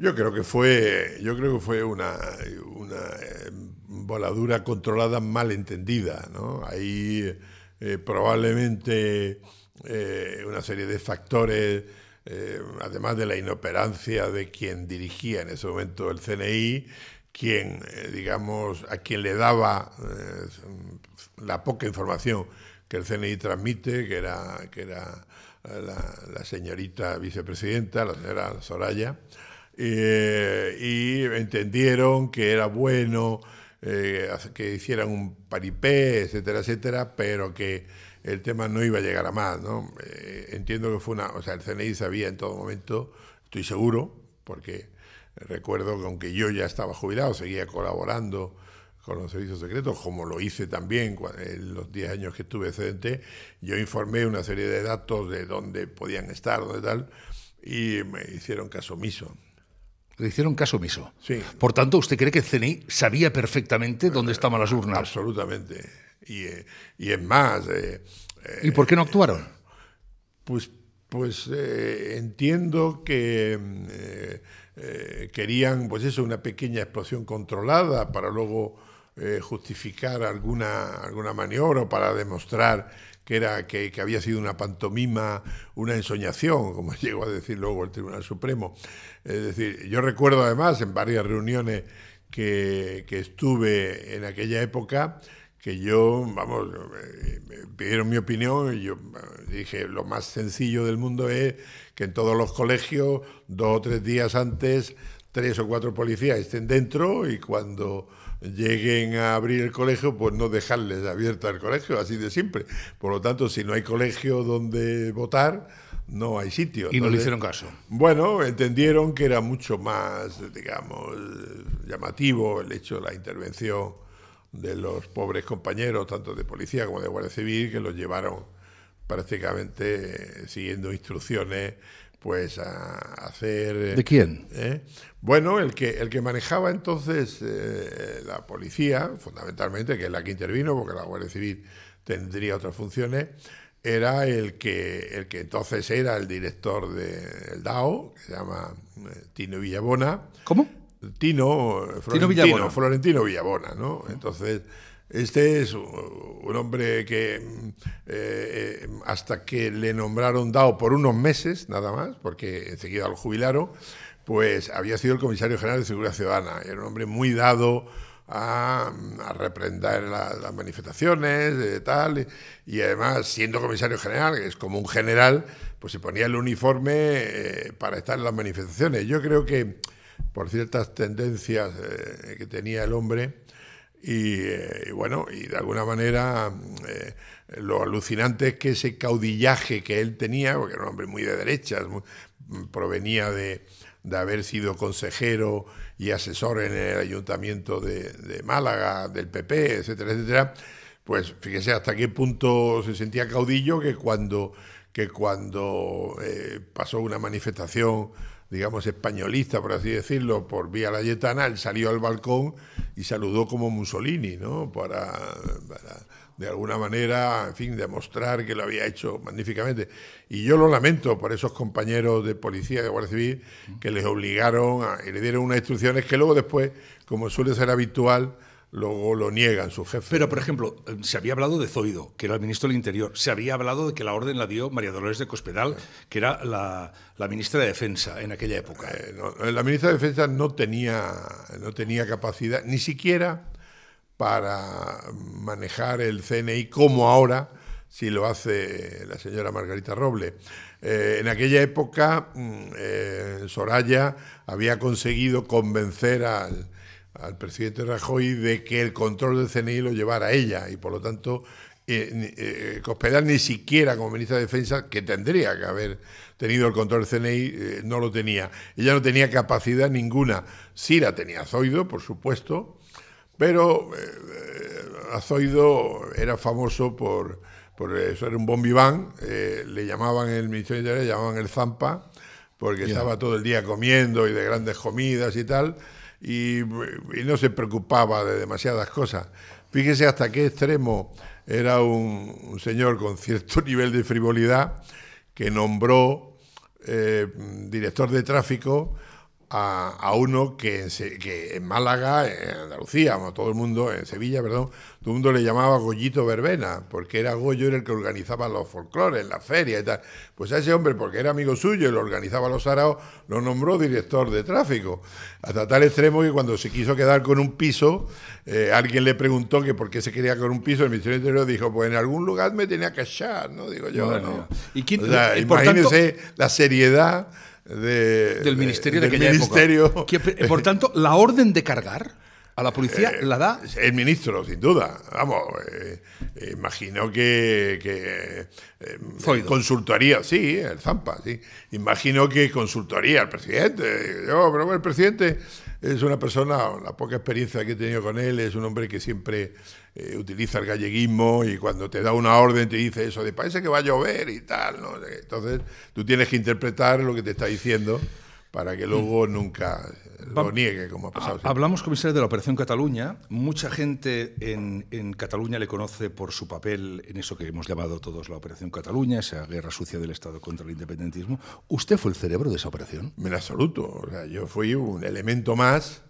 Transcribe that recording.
Yo creo que fue, yo creo que fue una, eh, voladura controlada mal entendida. ¿no? Eh, probablemente eh, una serie de factores, además de la inoperancia de quien dirigía en ese momento el CNI, quien, digamos, a quien le daba la poca información que el CNI transmite, que era, que era la señorita vicepresidenta, la señora Soraya. Eh, y entendieron que era bueno eh, que hicieran un paripé, etcétera, etcétera, pero que el tema no iba a llegar a más. ¿no? Eh, entiendo que fue una. O sea, el CNI sabía en todo momento, estoy seguro, porque recuerdo que aunque yo ya estaba jubilado, seguía colaborando con los servicios secretos, como lo hice también en los 10 años que estuve excedente, yo informé una serie de datos de dónde podían estar, dónde tal, y me hicieron caso omiso le hicieron caso omiso. Por tanto, ¿usted cree que CNI sabía perfectamente dónde estaban las urnas? Absolutamente. Y, es más... Eh, ¿Y por qué no actuaron? Eh, pues, pues eh, entiendo que mm, querían, pues eso, una pequeña explosión controlada para luego eh, justificar alguna, alguna maniobra o para demostrar que, era, que, había sido una pantomima, una ensoñación, como llegó a decir luego el Tribunal Supremo. Es decir, yo recuerdo además en varias reuniones que, que estuve en aquella época, que yo, vamos, eh, me pidieron mi opinión y yo eh, dije, lo más sencillo del mundo es que en todos los colegios, dos o tres días antes tres o cuatro policías estén dentro y cuando lleguen a abrir el colegio, pues no dejarles abierta el colegio, así de siempre. Por lo tanto, si no hay colegio donde votar, no hay sitio. Y no le hicieron caso. Bueno, entendieron que era mucho más, digamos, llamativo el hecho de la intervención de los pobres compañeros, tanto de policía como de Guardia Civil, que los llevaron prácticamente eh, siguiendo instrucciones pues a hacer... Eh, ¿De quién? ¿eh? Bueno, el que, el que manejaba entonces la policía, fundamentalmente, que es la que intervino, porque la Guardia Civil tendría otras funciones, era el que, el que entonces era el director del DAO, que se llama Tino Villabona. ¿Cómo? Tino, Florentino, Tino Villabona. Florentino Villabona, ¿no? Entonces este es un hombre que eh, eh, hasta que le nombraron DAO por unos meses, nada más, porque enseguida lo jubilaron, pues había sido el comisario general de Seguridad Ciudadana. Era un hombre muy dado a, reprender las manifestaciones, de eh, tal, y además siendo comisario general, que es como un general, pues se ponía el uniforme para estar en las manifestaciones. Yo creo que por ciertas tendencias que tenía el hombre, eh, y, bueno, y de alguna manera eh, lo alucinante es que ese caudillaje que él tenía, porque era un hombre muy de derechas, mm, provenía de, de, haber sido consejero y asesor en el ayuntamiento de, Málaga, del PP, etcétera, etcétera, pues fíjese hasta qué punto se sentía caudillo que cuando, que cuando eh, pasó una manifestación digamos, españolista, por así decirlo, por vía Yetana, él salió al balcón y saludó como Mussolini, ¿no? Para, de alguna manera, en fin, demostrar que lo había hecho magníficamente. Y yo lo lamento por esos compañeros de policía, de Guardia Civil, que les obligaron a, y le dieron unas instrucciones que luego después, como suele ser habitual, luego lo niegan su jefe. Pero, por ejemplo, eh, se había hablado de Zoido, que era el ministro del Interior. Se había hablado de que la orden la dio María Dolores de Cospedal, que era la, ministra de Defensa en aquella época. Eh, eh, la ministra de Defensa no tenía, no tenía capacidad, ni siquiera para manejar el CNI como ahora, si lo hace la señora Margarita Roble. en aquella época, mm, Soraya había conseguido convencer al al presidente Rajoy de que el control del CNI lo llevara ella y por lo tanto eh, Cospedal eh, ni siquiera como ministra de Defensa, que tendría que haber tenido el control del CNI, eh, no lo tenía. Ella no tenía capacidad ninguna. Sí la tenía Zoido, por supuesto, pero eh, Azoido era famoso por, por, eso, era un bombiván, le llamaban el ministro de Interior, le llamaban el Zampa, porque estaba todo el día comiendo y de grandes comidas y tal y, no se preocupaba de demasiadas cosas. Fíjese hasta qué extremo era un, señor con cierto nivel de frivolidad que nombró eh, director de tráfico a, uno que en, Málaga, en Andalucía, todo el mundo, en Sevilla, perdón, todo el mundo le llamaba Goyito Verbena, porque era Goyo el que organizaba los folclores, las ferias y tal. Pues a ese hombre, porque era amigo suyo y lo organizaba los araos, lo nombró director de tráfico. Hasta tal extremo que cuando se quiso quedar con un piso, eh, alguien le preguntó que por qué se quería con un piso, el Ministerio Interior dijo, pues en algún lugar me tenía que echar, ¿no? Digo yo, imagínense la seriedad del ministerio de, aquella Que, eh, por tanto, la orden de cargar a la policía eh, la da. El ministro, sin duda. Vamos, eh, imagino que. que sí, el Zampa, sí. Imagino que consultaría al presidente. Yo, pero el presidente es una persona, la poca experiencia que he tenido con él, es un hombre que siempre eh, utiliza el galleguismo y cuando te da una orden te dice eso de parece que va a llover y tal. ¿no? Entonces tú tienes que interpretar lo que te está diciendo para que mm. luego nunca eh, lo niegue, como ha pasado. Hablamos, comisario, de la Operación Cataluña. Mucha gente en, en, Cataluña le conoce por su papel en eso que hemos llamado todos la Operación Cataluña, esa guerra sucia del Estado contra el independentismo. ¿Usted fue el cerebro de esa operación? En absoluto. O yo fui un elemento más